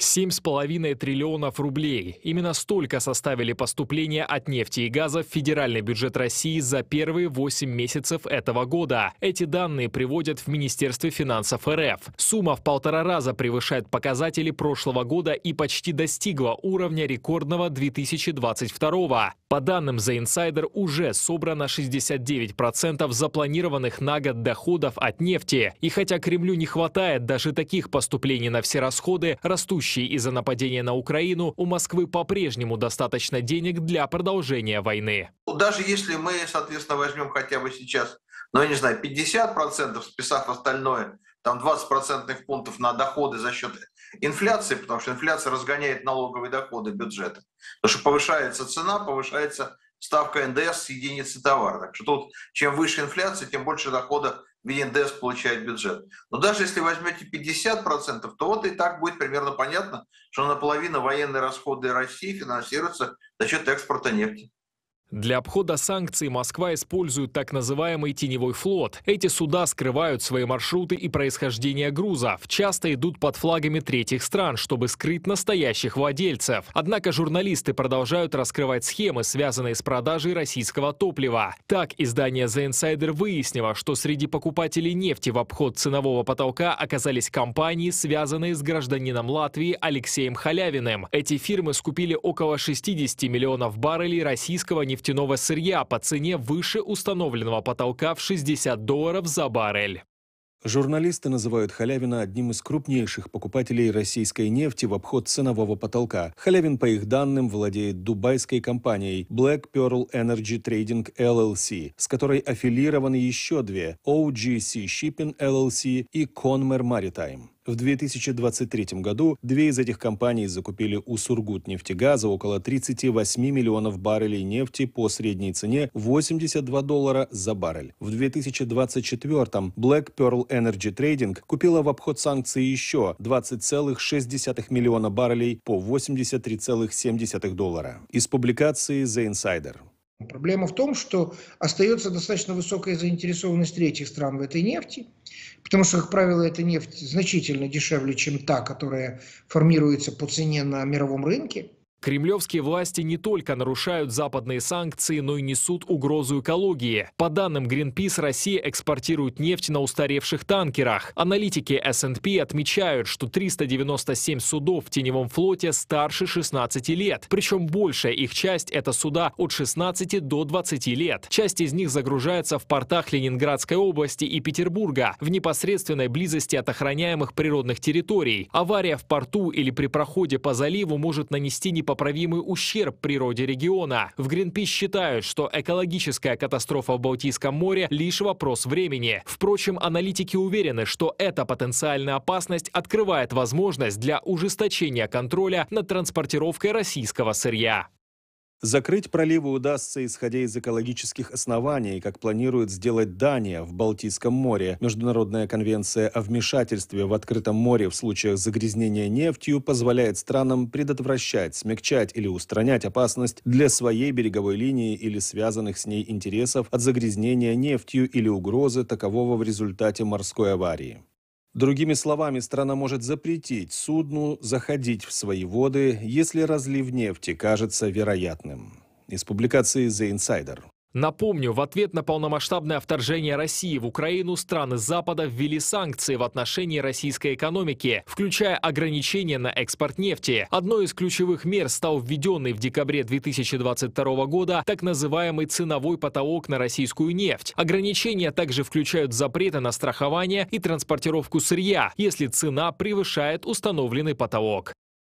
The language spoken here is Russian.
7,5 триллионов рублей. Именно столько составили поступления от нефти и газа в федеральный бюджет России за первые 8 месяцев этого года. Эти данные приводят в Министерстве финансов РФ. Сумма в полтора раза превышает показатели прошлого года и почти достигла уровня рекордного 2022. По данным The Insider, уже собрано 69% запланированных на год доходов от нефти. И хотя Кремлю не хватает даже таких поступлений на все расходы, растущие растущей из-за нападения на Украину, у Москвы по-прежнему достаточно денег для продолжения войны. Даже если мы, соответственно, возьмем хотя бы сейчас, ну, я не знаю, 50%, процентов списав остальное, там 20 процентных пунктов на доходы за счет инфляции, потому что инфляция разгоняет налоговые доходы бюджета. Потому что повышается цена, повышается ставка НДС с единицы товара. Так что тут чем выше инфляция, тем больше дохода Мининдес получает бюджет. Но даже если возьмете 50%, то вот и так будет примерно понятно, что наполовину военные расходы России финансируются за счет экспорта нефти. Для обхода санкций Москва использует так называемый теневой флот. Эти суда скрывают свои маршруты и происхождение грузов, часто идут под флагами третьих стран, чтобы скрыть настоящих владельцев. Однако журналисты продолжают раскрывать схемы, связанные с продажей российского топлива. Так, издание The Insider выяснило, что среди покупателей нефти в обход ценового потолка оказались компании, связанные с гражданином Латвии Алексеем Халявиным. Эти фирмы скупили около 60 миллионов баррелей российского нефтяного нефтяного сырья по цене выше установленного потолка в 60 долларов за баррель. Журналисты называют Халявина одним из крупнейших покупателей российской нефти в обход ценового потолка. Халявин, по их данным, владеет дубайской компанией Black Pearl Energy Trading LLC, с которой аффилированы еще две – OGC Shipping LLC и Conmer Maritime. В 2023 году две из этих компаний закупили у Сургутнефтегаза около 38 миллионов баррелей нефти по средней цене 82 доллара за баррель. В 2024 Black Pearl Energy Trading купила в обход санкций еще 20,6 миллиона баррелей по 83,7 доллара. Из публикации The Insider. Проблема в том, что остается достаточно высокая заинтересованность третьих стран в этой нефти, потому что, как правило, эта нефть значительно дешевле, чем та, которая формируется по цене на мировом рынке. Кремлевские власти не только нарушают западные санкции, но и несут угрозу экологии. По данным Greenpeace, Россия экспортирует нефть на устаревших танкерах. Аналитики S&P отмечают, что 397 судов в теневом флоте старше 16 лет. Причем большая их часть – это суда от 16 до 20 лет. Часть из них загружается в портах Ленинградской области и Петербурга, в непосредственной близости от охраняемых природных территорий. Авария в порту или при проходе по заливу может нанести не непоправимый ущерб природе региона. В Гринпис считают, что экологическая катастрофа в Балтийском море – лишь вопрос времени. Впрочем, аналитики уверены, что эта потенциальная опасность открывает возможность для ужесточения контроля над транспортировкой российского сырья. Закрыть проливы удастся, исходя из экологических оснований, как планирует сделать Дания в Балтийском море. Международная конвенция о вмешательстве в открытом море в случаях загрязнения нефтью позволяет странам предотвращать, смягчать или устранять опасность для своей береговой линии или связанных с ней интересов от загрязнения нефтью или угрозы такового в результате морской аварии. Другими словами, страна может запретить судну заходить в свои воды, если разлив нефти кажется вероятным. Из публикации The Insider. Напомню, в ответ на полномасштабное вторжение России в Украину страны Запада ввели санкции в отношении российской экономики, включая ограничения на экспорт нефти. Одной из ключевых мер стал введенный в декабре 2022 года так называемый ценовой потолок на российскую нефть. Ограничения также включают запреты на страхование и транспортировку сырья, если цена превышает установленный потолок.